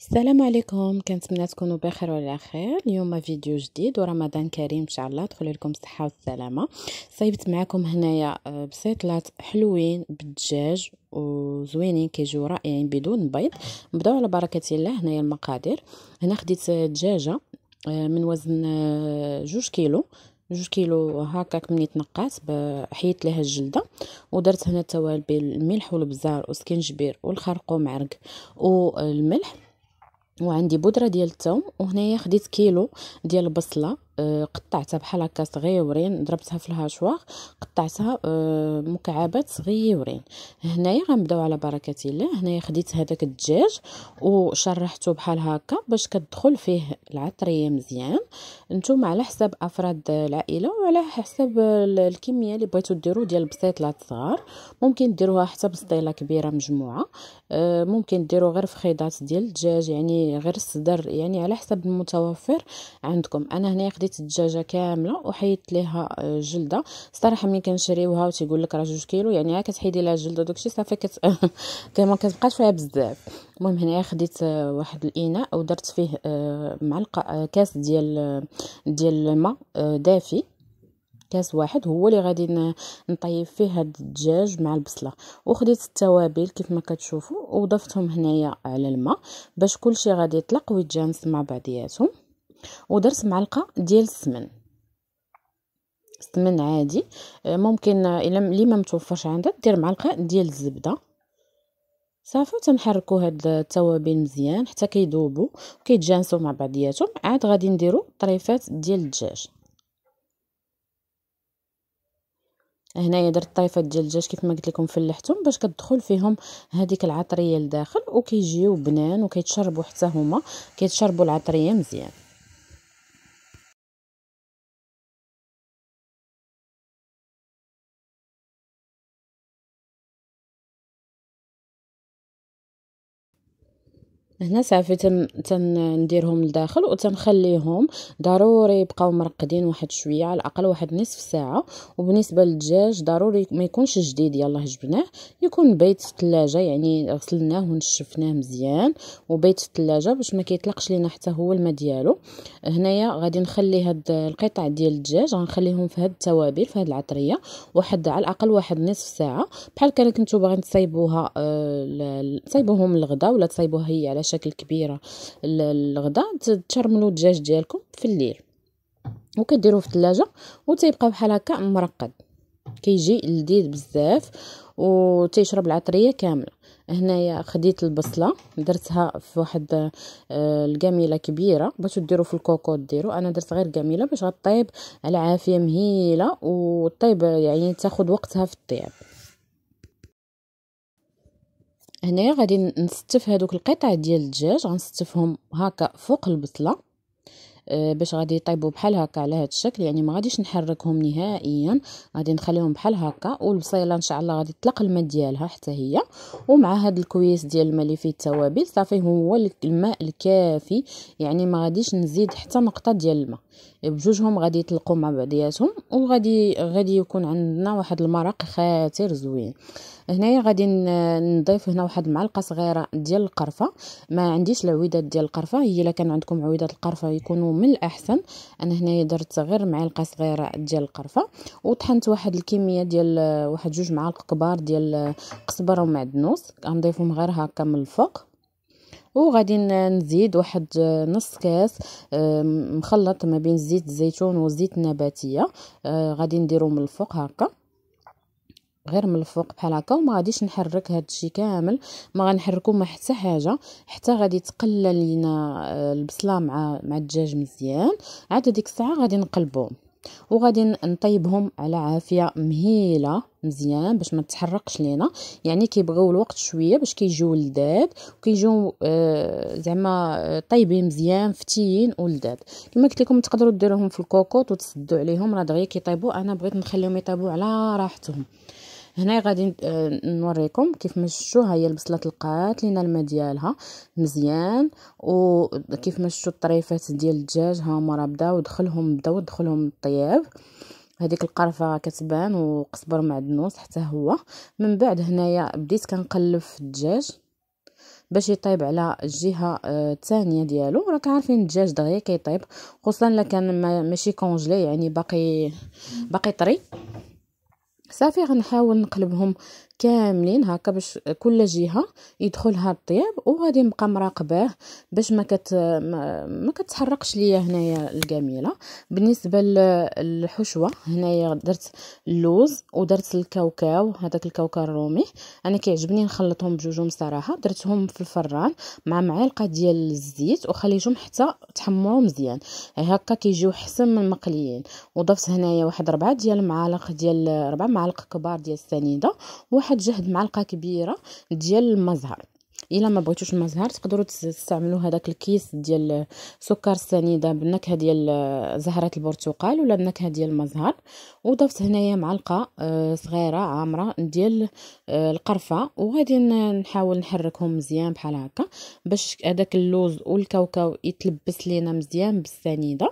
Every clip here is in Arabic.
السلام عليكم كنتمنى تكونوا بخير وعلى خير اليوم فيديو جديد ورمضان كريم ان شاء الله دخل لكم الصحه والسلامه صايبت معكم هنايا آه، بسيطلات حلوين بالدجاج وزوينين كيجيو رائعين بدون بيض نبداو على بركه الله هنايا المقادير هنا خديت دجاجه آه، من وزن آه، جوج كيلو جوج كيلو هكاك مني تنقات حيت ليها الجلده ودرت هنا التوابل الملح والبزار وسكنجبير والخرقوم عرق والملح وعندي بودره ديال الثوم وهنايا خديت كيلو ديال البصله أه، قطعتها بحال هكا صغيورين ضربتها في الهاشوار قطعتها أه، مكعبات صغيورين هنايا غنبداو على بركه الله هنايا خديت هذاك الدجاج وشرحته بحال هكا باش كتدخل فيه العطريه مزيان نتوما على حساب افراد العائله وعلى حساب الكميه اللي بغيتو ديروا ديال بسيطلات صغار ممكن ديروها حتى بسطيله كبيره مجموعه أه، ممكن ديروا غير فخيضات ديال الدجاج يعني غير الصدر يعني على حساب المتوفر عندكم انا هنايا حيت الدجاجه كامله وحيدت ليها آه، جلده صراحه ملي كنشريوها تيقول لك راه جوج كيلو يعني عا كتحيدي لها الجلده داكشي صافي كت كما كتبقاش فيها بزاف المهم هنايا خديت آه، واحد الاناء ودرت فيه آه، معلقه كاس ديال ديال الماء دافي كاس واحد هو اللي غادي نطيب فيه هاد الدجاج مع البصله وخديت التوابل كيف ما كتشوفوا وضفتهم هنايا على الماء باش كلشي غادي يطلق ويتجانس مع بعضياتهم ودرت معلقه ديال السمن السمن عادي آه، ممكن آه، الا لي ما متوفرش عندك دير معلقه ديال الزبده صافي تنحركو هاد التوابل مزيان حتى كيذوبوا وكيتجانسوا مع بعضياتهم عاد غادي نديروا طريفات ديال الدجاج هنايا درت طريفات ديال الدجاج كيف ما قلت لكم فلحتهم باش كتدخل فيهم هذيك العطريه لداخل وكيجيو بنان وكيتشربوا حتى هما كيتشربوا العطريه مزيان هنا صافي تن تنديرهم لداخل وتنخليهم ضروري يبقاو مرقدين واحد شويه على الاقل واحد نصف ساعه وبالنسبه للدجاج ضروري ما يكونش جديد يلاه جبناه يكون بيت في الثلاجه يعني غسلناه ونشفناه مزيان وبيت في الثلاجه باش ما كيطلقش لينا حتى هو الماء ديالو هنايا غادي نخلي هاد القطع ديال الدجاج غنخليهم في هاد التوابل في هاد العطريه واحد على الاقل واحد نصف ساعه بحال كان كنتو باغين تصايبوها أه تصايبوهم الغدا ولا تصايبوها هي على بشكل كبيره الغداء تشرملوا الدجاج ديالكم في الليل وكديروه في الثلاجه وتيبقى بحال هكا مرقد كيجي لذيذ بزاف وتيشرب العطريه كامله هنايا خديت البصله درتها في واحد آه، الجميله كبيره باش ديروا في الكوكو ديروا انا درت غير جميله باش غطيب على عافيه مهيله وطيب يعني تاخد وقتها في الطياب هنايا غادي نستف هذوك القطع ديال الدجاج غنستفهم هكا فوق البصله آه، باش غادي يطيبوا بحال هكا على هذا الشكل يعني ما غاديش نحركهم نهائيا غادي نخليهم بحال هكا والبصيله ان شاء الله غادي تطلق الماء ديالها حتى هي ومع هذا الكويس ديال الماء اللي فيه التوابل صافي هو الماء الكافي يعني ما غاديش نزيد حتى نقطه ديال الماء بجوجهم غادي يطلقوا مع بعضياتهم وغادي غادي يكون عندنا واحد المرق خاتر زوين هنايا غادي نضيف هنا واحد المعلقه صغيره ديال القرفه ما عنديش العويدات ديال القرفه هي الا كان عندكم عويدات القرفه يكونوا من الاحسن انا هنايا درت غير معلقه صغيره ديال القرفه وطحنت واحد الكميه ديال واحد جوج معالق كبار ديال قزبره ومعدنوس غنضيفهم غير هكا من الفوق وغادي نزيد واحد نص كاس مخلط ما بين زيت الزيتون والزيت النباتيه آه، غادي نديرو من الفوق هكا غير من الفوق بحال هكا وما غاديش نحرك هذا الشيء كامل ما غنحركو ما حتى حاجه حتى غادي تقلى لينا آه، البصله مع مع الدجاج مزيان عاد ديك الساعه غادي نقلبوهم وغادي نطيبهم على عافيه مهيله مزيان باش ما تحرقش لينا يعني كيبغيو الوقت شويه باش كيجيو لذاد وكيجيو آه زعما آه، طيبين مزيان فتيين ولذاد كما قلت لكم تقدروا ديروهم في الكوكوط وتسدوا عليهم راه دغيا كيطيبوا انا بغيت نخليهم يطيبوا على راحتهم هنا غادي آه، نوريكم كيف ما شفتوا هي البصله طلقات لينا الماء ديالها مزيان وكيف ما شفتوا الطريفات ديال الدجاج ها هما راه بداو دخلهم بداو دخلهم الطياب هذيك القرفه كتبان وقصبر معدنوس حتى هو من بعد هنايا بديت كنقلب في الدجاج باش يطيب على الجهه الثانيه آه، ديالو راك عارفين الدجاج دغيا كيطيب خصوصا الا كان ماشي كونجلي يعني باقي باقي طري صافي غنحاول نقلبهم كاملين هكا باش كل جهه يدخلها الطياب وغادي نبقى مراقباه باش ما كت ما, كتحرقش ليا هنايا الجميله بالنسبه للحشوه هنايا درت اللوز ودرت الكاوكاو هذاك الكاوكاو الرومي انا كيعجبني نخلطهم بجوجهم صراحه درتهم في الفران مع معلقه ديال الزيت وخليتهم حتى تحمروا مزيان هكا كيجيو احسن من المقليين وضفت هنايا واحد ربعة ديال المعالق ديال ربعة معالق كبار ديال السنيده واحد واحد جهد معلقه كبيره ديال المزهر الا ما بغيتوش المزهر تقدروا تستعملوا هذاك الكيس ديال سكر السنيده بالنكهه ديال زهره البرتقال ولا النكهه ديال المزهر وضفت هنايا معلقه آه، صغيره عامره ديال آه، القرفه وغادي نحاول نحركهم مزيان بحال هكا باش هذاك اللوز والكاوكاو يتلبس لينا مزيان بالسنيده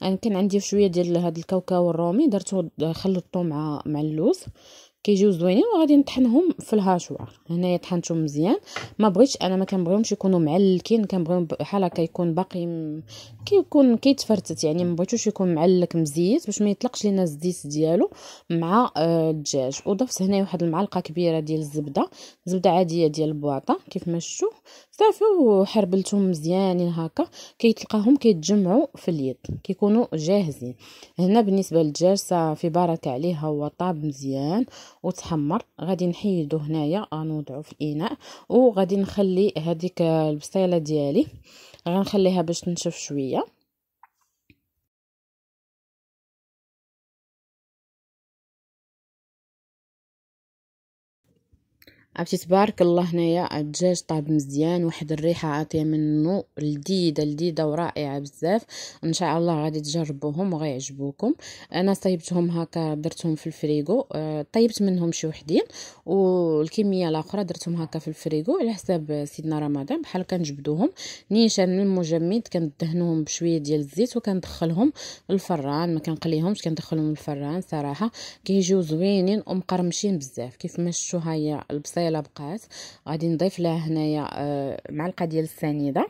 يعني كان عندي شويه ديال هذا الكاوكاو الرومي درته خلطته مع مع اللوز كيجيو زوينين وغادي نطحنهم في الهاشوار هنايا طحنتهم مزيان ما بغيتش انا ما كنبغيهمش يكونوا معلكين كنبغيهم بحال هكا يكون باقي م... كيكون كيتفرتت يعني ما بغيتوش يكون معلك مزيت باش ما يطلقش لينا الزيت ديالو مع آه، الدجاج وضفت هنا واحد المعلقه كبيره ديال الزبده زبده عاديه ديال البواطه كيف ما شفتوا صافي وحربلتهم مزيانين هكا كيتلقاهم كيتجمعوا في اليد كيكونوا جاهزين هنا بالنسبه للدجاج صافي بارك عليه هو طاب مزيان وتحمر غادي نحيدو هنايا غنوضعو آه، في الاناء وغادي نخلي هذيك البصيله ديالي غنخليها باش تنشف شويه عرفتي تبارك الله هنايا الدجاج طاب مزيان واحد الريحه عاطيه منه لذيذه لذيذه ورائعه بزاف ان شاء الله غادي تجربوهم وغيعجبوكم انا صايبتهم هكا درتهم في الفريغو آه، طيبت منهم شي وحدين والكميه الاخرى درتهم هكا في الفريغو على حساب سيدنا رمضان بحال كنجبدوهم نيشان من المجمد كندهنوهم بشويه ديال الزيت وكندخلهم الفران ما كنقليهمش كندخلهم الفران صراحه كيجيو زوينين ومقرمشين بزاف كيف ما شفتوا هيا البصير البصيله بقات غادي نضيف لها هنايا آه، معلقه ديال السنيده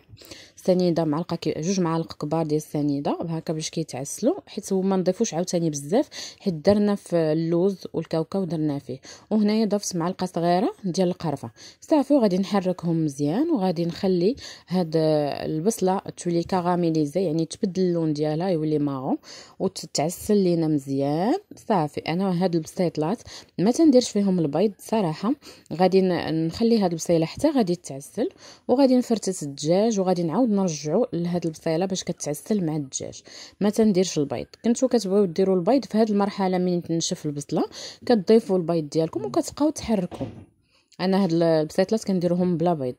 سنيده معلقه كي جوج معالق كبار ديال السنيده هكا باش كيتعسلوا حيت هما نضيفوش عاوتاني بزاف حيت درنا في اللوز والكاوكاو درنا فيه وهنايا ضفت معلقه صغيره ديال القرفه صافي وغادي نحركهم مزيان وغادي نخلي هاد البصله تولي كاراميليزه يعني تبدل اللون ديالها يولي مارون وتتعسل لينا مزيان صافي انا هاد البسيطلات ما تنديرش فيهم البيض صراحه غادي نخلي هاد البصيله حتى غادي تعسل وغادي نفرتت الدجاج وغادي نعاود نرجعوا لهاد البصيله باش كتعسل مع الدجاج ما تنديرش البيض كنتو كتبغيو ديروا البيض في هاد المرحله من تنشف البصله كتضيفوا البيض ديالكم وكتبقاو تحركوا انا هاد البسيطلات كنديرهم بلا بيض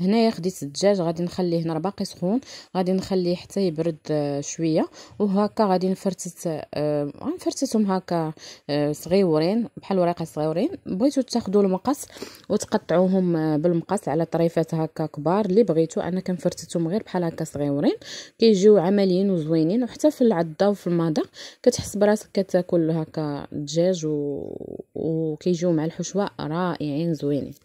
هنايا خديت الدجاج غادي نخليه هنا باقي سخون غادي نخليه حتى يبرد آه، شويه وهكا غادي نفرتت آه، نفرتتهم هكا آه، صغيورين بحال ورقه صغيورين بغيتو تاخذوا المقص وتقطعوهم بالمقص على طريفات هكا كبار اللي بغيتو انا كنفرتتهم غير بحال هكا صغيورين كيجيو عمليين وزوينين وحتى في العضه وفي المذاق كتحس براسك كتاكل هكا دجاج و... وكيجيو مع الحشوه رائعين زوينين يعني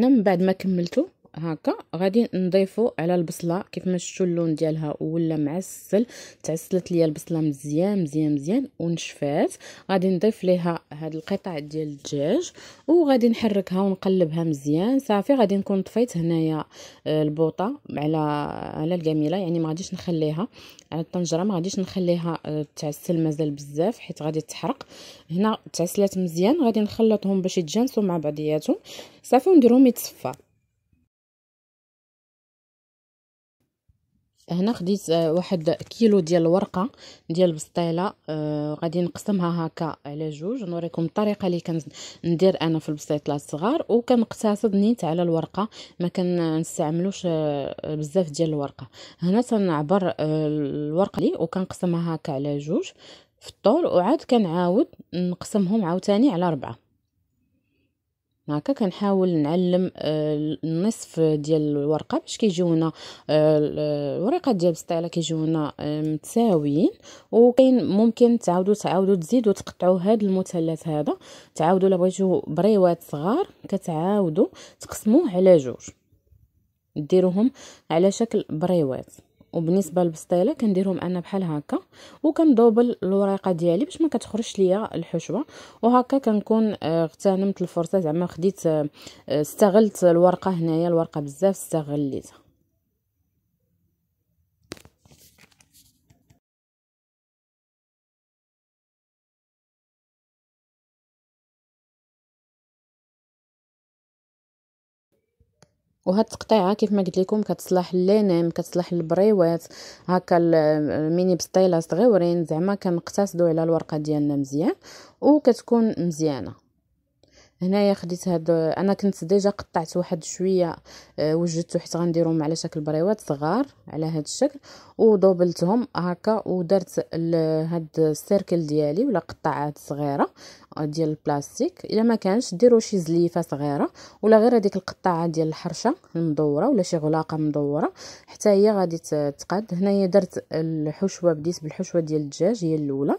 أنا من بعد ما كملته هكا غادي نضيفو على البصله كيف ما شفتوا اللون ديالها ولا معسل تعسلت ليا البصله مزيان مزيان مزيان ونشفات غادي نضيف ليها هاد القطع ديال الدجاج وغادي نحركها ونقلبها مزيان صافي غادي نكون طفيت هنايا آه، البوطه على على الكاميله يعني ما غاديش نخليها على الطنجره ما غاديش نخليها آه، تعسل مازال بزاف حيت غادي تحرق هنا تعسلات مزيان غادي نخلطهم باش يتجانسوا مع بعضياتهم صافي ونديرهم يتصفى هنا خديت آه، واحد كيلو ديال الورقه ديال البسطيله آه غادي نقسمها هكا على جوج نوريكم الطريقه اللي كندير انا في البسيطلات الصغار وكنقتصد نيت على الورقه ما كنستعملوش آه، بزاف ديال الورقه هنا تنعبر آه، الورقه لي وكنقسمها هكا على جوج في الطول وعاد كنعاود نقسمهم عاوتاني على ربعه هكا كنحاول نعلم آه، النصف ديال الورقه باش كيجيونا آه، الورقه ديال البسطيله كيجيونا آه، متساويين وكاين ممكن تعاودوا تعاودوا تزيدوا تقطعوا هذا المثلث هذا تعاودوا الا بغيتوا بريوات صغار كتعاودوا تقسموه على جوج ديروهم على شكل بريوات وبالنسبه للبسطيله كنديرهم انا بحال هكا وكندوبل الوريقه ديالي باش ما كتخرجش ليا الحشوه وهكا كنكون آه، اغتنمت الفرصه زعما خديت آه، آه، استغلت الورقه هنايا الورقه بزاف استغليتها وهاد التقطيعه كيف ما قلت لكم كتصلح للنام كتصلح للبريوات هكا الميني بستايلا صغيورين زعما كنقتصدوا على الورقه ديالنا مزيان وكتكون مزيانه هنايا خديت هاد انا كنت ديجا قطعت واحد شويه آه، وجدته حيت غنديرهم على شكل بريوات صغار على هاد الشكل ودوبلتهم هكا ودرت هاد السيركل ديالي ولا قطعات صغيره آه، ديال البلاستيك الا ما كانش ديروا شي زليفه صغيره ولا غير هذيك القطعه ديال الحرشه المدوره ولا شي غلاقه مدوره حتى هي غادي تقاد هنايا درت الحشوه بديت بالحشوه ديال الدجاج هي الاولى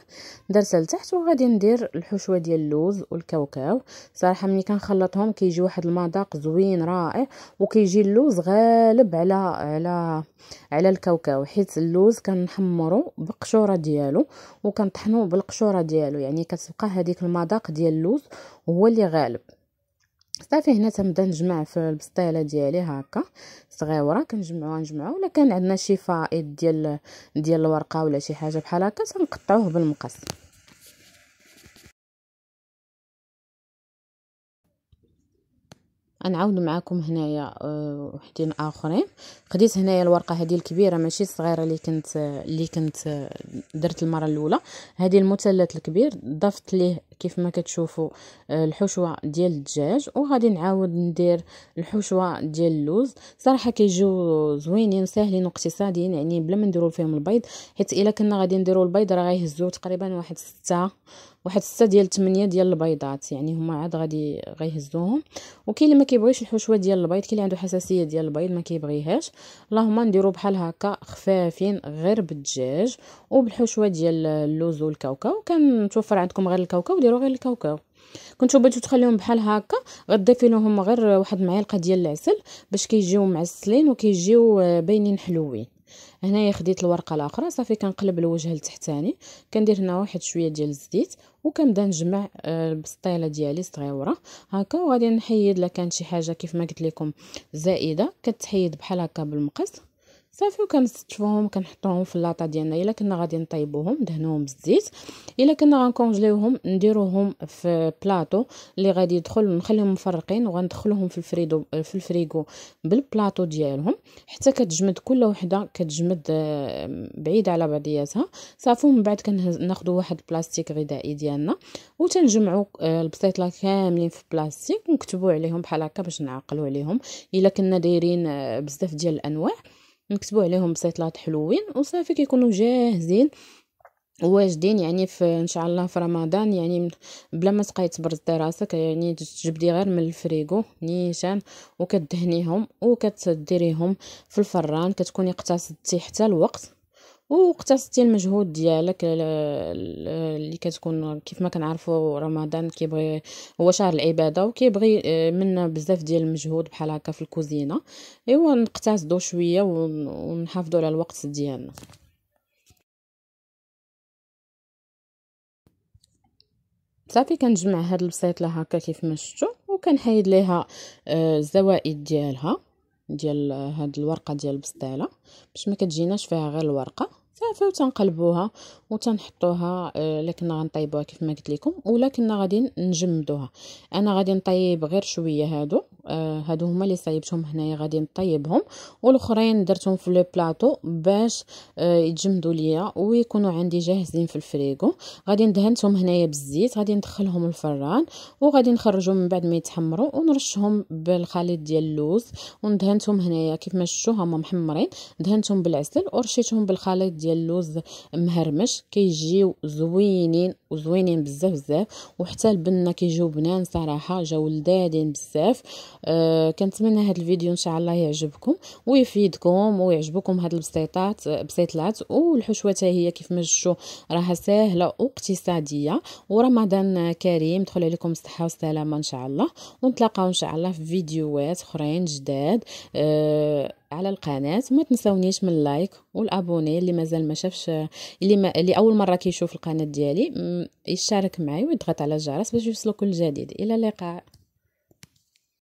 درتها لتحت وغادي ندير الحشوه ديال اللوز والكاوكاو صراحه ملي كنخلطهم كيجي واحد المذاق زوين رائع وكيجي اللوز غالب على على على الكاوكاو حيت اللوز كنحمرو بالقشوره ديالو وكنطحنو بالقشوره ديالو يعني كتبقى هذيك المذاق ديال اللوز هو اللي غالب صافي هنا تنبدا نجمع في البسطيله ديالي هكا صغيوره كنجمعوها نجمعوها ولا كان عندنا شي فائض ديال ديال الورقه ولا شي حاجه بحال هكا تنقطعوه بالمقص غنعاود معكم هنايا آه، وحدين اخرين خديت هنايا الورقه هذه الكبيره ماشي الصغيره اللي كنت اللي كنت آه، درت المره الاولى هذه المثلث الكبير ضفت ليه كيف ما كتشوفوا آه، الحشوه ديال الدجاج وغادي نعاود ندير الحشوه ديال اللوز صراحه كيجيو زوينين ساهلين واقتصاديين يعني بلا ما نديروا فيهم البيض حيت الا كنا غادي نديرو البيض راه غيهزو تقريبا واحد 6 واحد ستة ديال تمنية ديال البيضات يعني هما عاد غادي غيهزوهم وكاين اللي ما كيبغيش الحشوه ديال البيض كاين اللي عنده حساسيه ديال البيض ما كيبغيهاش اللهم نديرو بحال هكا خفافين غير بالدجاج وبالحشوه ديال اللوز والكاوكاو كنتوفر عندكم غير الكاوكاو ديروا غير الكاوكاو كنتو بغيتو تخليهم بحال هكا غضيفي لهم غير واحد معلقه ديال العسل باش كيجيو معسلين وكيجيو آه، باينين حلوين هنايا خديت الورقه الاخرى صافي كنقلب الوجه لتحتاني كندير هنا واحد شويه ديال الزيت وكنبدا نجمع البسطيله آه، ديالي صغيوره هكا وغادي نحيد لا كانت شي حاجه كيف ما قلت لكم زائده كتحيد بحال هكا بالمقص صافي وكنستشفوهم كنحطوهم في اللاطه ديالنا الا كنا غادي نطيبوهم دهنوهم بالزيت الا كنا غنكونجليوهم نديروهم في بلاطو اللي غادي يدخل نخليهم مفرقين وغندخلوهم في الفريدو في الفريغو بالبلاطو ديالهم حتى كتجمد كل وحده كتجمد آه، بعيده على بعضياتها صافي ومن بعد كناخذوا واحد البلاستيك غذائي ديالنا وتنجمعوا آه، البسيطله كاملين في بلاستيك ونكتبوا عليهم بحال هكا باش نعقلوا عليهم الا كنا دايرين آه، بزاف ديال الانواع نكتبوا عليهم بسيطلات حلوين وصافي كيكونوا جاهزين واجدين يعني في ان شاء الله في رمضان يعني بلا ما تبقاي تبرد راسك يعني تجبدي غير من الفريغو نيشان وكدهنيهم وكتديريهم في الفران كتكوني اقتصدتي حتى الوقت واقتصدتي المجهود ديالك اللي كتكون كيف ما كنعرفوا رمضان كيبغي هو شهر العباده وكيبغي آه، منا بزاف ديال المجهود بحال هكا في الكوزينه ايوا نقتصدوا شويه ونحافظوا على الوقت ديالنا صافي كنجمع هاد البسيطله هكا كيف ما شفتوا وكنحيد ليها آه، الزوائد ديالها ديال هاد الورقه ديال البسطيله باش ما كتجيناش فيها غير الورقه صافي وتنقلبوها وتنحطوها آه، لكن غنطيبوها كيف ما قلت لكم ولكن غادي نجمدوها انا غادي نطيب غير شويه هادو آه، هادو هما اللي صايبتهم هنايا غادي نطيبهم والاخرين درتهم في لو بلاطو باش آه، يتجمدوا ليا ويكونوا عندي جاهزين في الفريغو غادي ندهنتهم هنايا بالزيت غادي ندخلهم الفران وغادي نخرجهم من بعد ما يتحمروا ونرشهم بالخليط ديال اللوز وندهنتهم هنايا كيف ما شفتوا هما محمرين دهنتهم بالعسل ورشيتهم بالخليط ديال اللوز مهرمش كيجيو زوينين وزوينين بزاف بزاف وحتى البنه كيجيو بنان صراحه جاو لذادين بزاف أه كنتمنى هذا الفيديو ان شاء الله يعجبكم ويفيدكم ويعجبكم هاد البسيطات بسيطلات والحشوه حتى هي كيف ما شفتوا راها سهله واقتصاديه ورمضان كريم دخل عليكم الصحه والسلامه ان شاء الله ونتلاقاو ان شاء الله في فيديوهات اخرين جداد أه على القناه وما تنسونيش من اللايك والابوني اللي مازال ما شافش اللي, ما... اللي اول مره كيشوف القناه ديالي يشارك معايا ويضغط على الجرس باش يوصلو كل جديد الى اللقاء